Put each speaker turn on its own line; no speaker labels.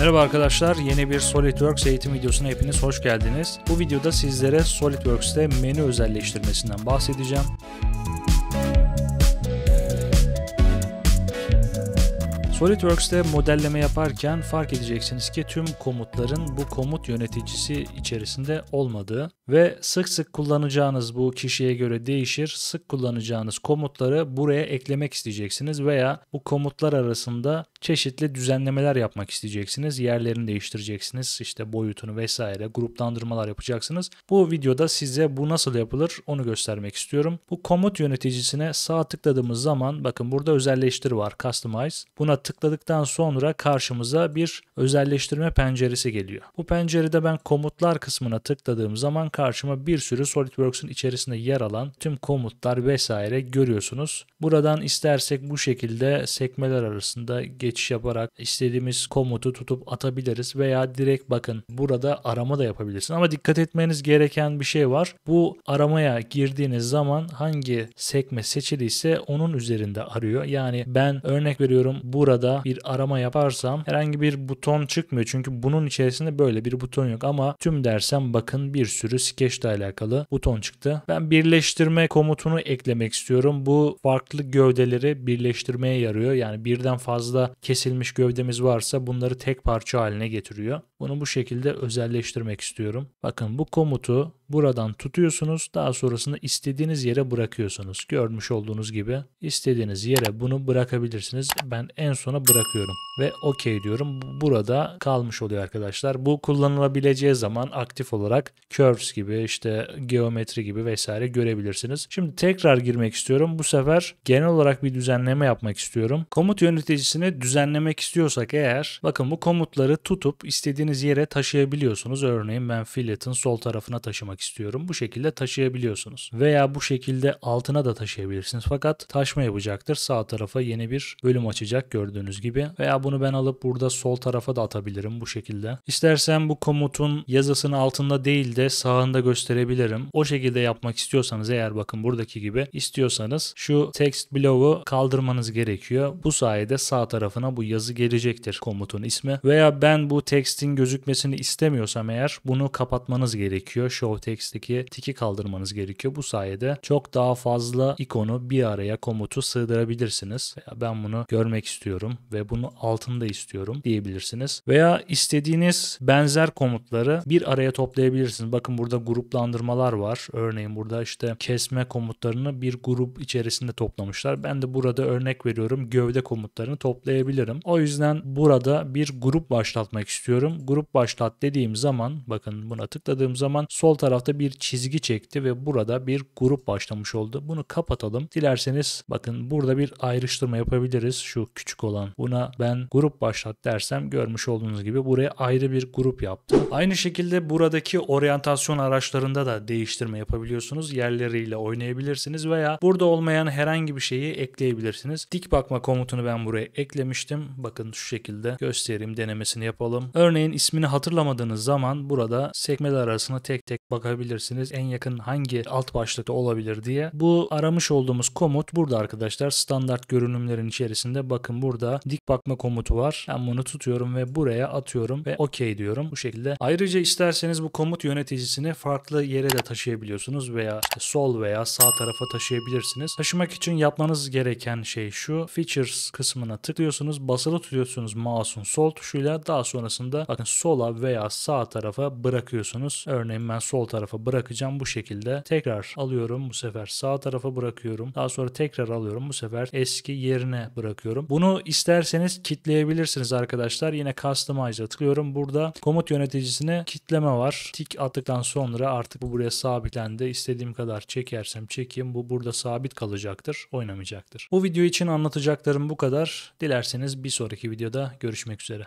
Merhaba arkadaşlar, yeni bir SolidWorks eğitim videosuna hepiniz hoş geldiniz. Bu videoda sizlere SolidWorks'te menü özelleştirmesinden bahsedeceğim. SolidWorks'te modelleme yaparken fark edeceksiniz ki tüm komutların bu komut yöneticisi içerisinde olmadığı ve sık sık kullanacağınız bu kişiye göre değişir. Sık kullanacağınız komutları buraya eklemek isteyeceksiniz veya bu komutlar arasında çeşitli düzenlemeler yapmak isteyeceksiniz. Yerlerini değiştireceksiniz. işte boyutunu vesaire gruplandırmalar yapacaksınız. Bu videoda size bu nasıl yapılır onu göstermek istiyorum. Bu komut yöneticisine sağ tıkladığımız zaman bakın burada özelleştir var customize. Buna tıkladıktan sonra karşımıza bir özelleştirme penceresi geliyor. Bu pencerede ben komutlar kısmına tıkladığım zaman karşıma bir sürü SolidWorks'un içerisinde yer alan tüm komutlar vesaire görüyorsunuz. Buradan istersek bu şekilde sekmeler arasında geçiş yaparak istediğimiz komutu tutup atabiliriz veya direkt bakın burada arama da yapabilirsin. Ama dikkat etmeniz gereken bir şey var. Bu aramaya girdiğiniz zaman hangi sekme seçiliyse onun üzerinde arıyor. Yani ben örnek veriyorum burada bir arama yaparsam herhangi bir buton çıkmıyor. Çünkü bunun içerisinde böyle bir buton yok ama tüm dersem bakın bir sürü skeç ile alakalı buton çıktı. Ben birleştirme komutunu eklemek istiyorum. Bu farklı gövdeleri birleştirmeye yarıyor. Yani birden fazla kesilmiş gövdemiz varsa bunları tek parça haline getiriyor. Bunu bu şekilde özelleştirmek istiyorum. Bakın bu komutu buradan tutuyorsunuz. Daha sonrasında istediğiniz yere bırakıyorsunuz. Görmüş olduğunuz gibi istediğiniz yere bunu bırakabilirsiniz. Ben en sona bırakıyorum ve OK diyorum. Burada kalmış oluyor arkadaşlar. Bu kullanılabileceği zaman aktif olarak curves gibi işte geometri gibi vesaire görebilirsiniz. Şimdi tekrar girmek istiyorum. Bu sefer genel olarak bir düzenleme yapmak istiyorum. Komut yöneticisini düzenlemek istiyorsak eğer bakın bu komutları tutup istediğiniz istediğiniz yere taşıyabiliyorsunuz. Örneğin ben filetin sol tarafına taşımak istiyorum. Bu şekilde taşıyabiliyorsunuz. Veya bu şekilde altına da taşıyabilirsiniz. Fakat taşma yapacaktır. Sağ tarafa yeni bir bölüm açacak gördüğünüz gibi. Veya bunu ben alıp burada sol tarafa da atabilirim bu şekilde. İstersen bu komutun yazısının altında değil de sağında gösterebilirim. O şekilde yapmak istiyorsanız eğer bakın buradaki gibi istiyorsanız şu text blow'u kaldırmanız gerekiyor. Bu sayede sağ tarafına bu yazı gelecektir komutun ismi. Veya ben bu text'in gözükmesini istemiyorsam eğer bunu kapatmanız gerekiyor. Show Text'teki tiki kaldırmanız gerekiyor. Bu sayede çok daha fazla ikonu bir araya komutu sığdırabilirsiniz. Ben bunu görmek istiyorum ve bunu altında istiyorum diyebilirsiniz. Veya istediğiniz benzer komutları bir araya toplayabilirsiniz. Bakın burada gruplandırmalar var. Örneğin burada işte kesme komutlarını bir grup içerisinde toplamışlar. Ben de burada örnek veriyorum gövde komutlarını toplayabilirim. O yüzden burada bir grup başlatmak istiyorum grup başlat dediğim zaman bakın buna tıkladığım zaman sol tarafta bir çizgi çekti ve burada bir grup başlamış oldu. Bunu kapatalım. Dilerseniz bakın burada bir ayrıştırma yapabiliriz. Şu küçük olan. Buna ben grup başlat dersem görmüş olduğunuz gibi buraya ayrı bir grup yaptı. Aynı şekilde buradaki oryantasyon araçlarında da değiştirme yapabiliyorsunuz. Yerleriyle oynayabilirsiniz veya burada olmayan herhangi bir şeyi ekleyebilirsiniz. Dik bakma komutunu ben buraya eklemiştim. Bakın şu şekilde göstereyim denemesini yapalım. Örneğin ismini hatırlamadığınız zaman burada sekmeler arasında tek tek bakabilirsiniz. En yakın hangi alt başlıkta olabilir diye. Bu aramış olduğumuz komut burada arkadaşlar standart görünümlerin içerisinde bakın burada dik bakma komutu var. Ben bunu tutuyorum ve buraya atıyorum ve okey diyorum bu şekilde. Ayrıca isterseniz bu komut yöneticisini farklı yere de taşıyabiliyorsunuz veya sol veya sağ tarafa taşıyabilirsiniz. Taşımak için yapmanız gereken şey şu. Features kısmına tıklıyorsunuz. Basılı tutuyorsunuz mouse'un sol tuşuyla. Daha sonrasında bakın sola veya sağ tarafa bırakıyorsunuz. Örneğin ben sol tarafa bırakacağım bu şekilde. Tekrar alıyorum bu sefer sağ tarafa bırakıyorum. Daha sonra tekrar alıyorum bu sefer eski yerine bırakıyorum. Bunu isterseniz kitleyebilirsiniz arkadaşlar. Yine customize'a tıklıyorum. Burada komut yöneticisine kitleme var. Tik attıktan sonra artık bu buraya sabitlendi. İstediğim kadar çekersem çekeyim. Bu burada sabit kalacaktır. Oynamayacaktır. Bu video için anlatacaklarım bu kadar. Dilerseniz bir sonraki videoda görüşmek üzere.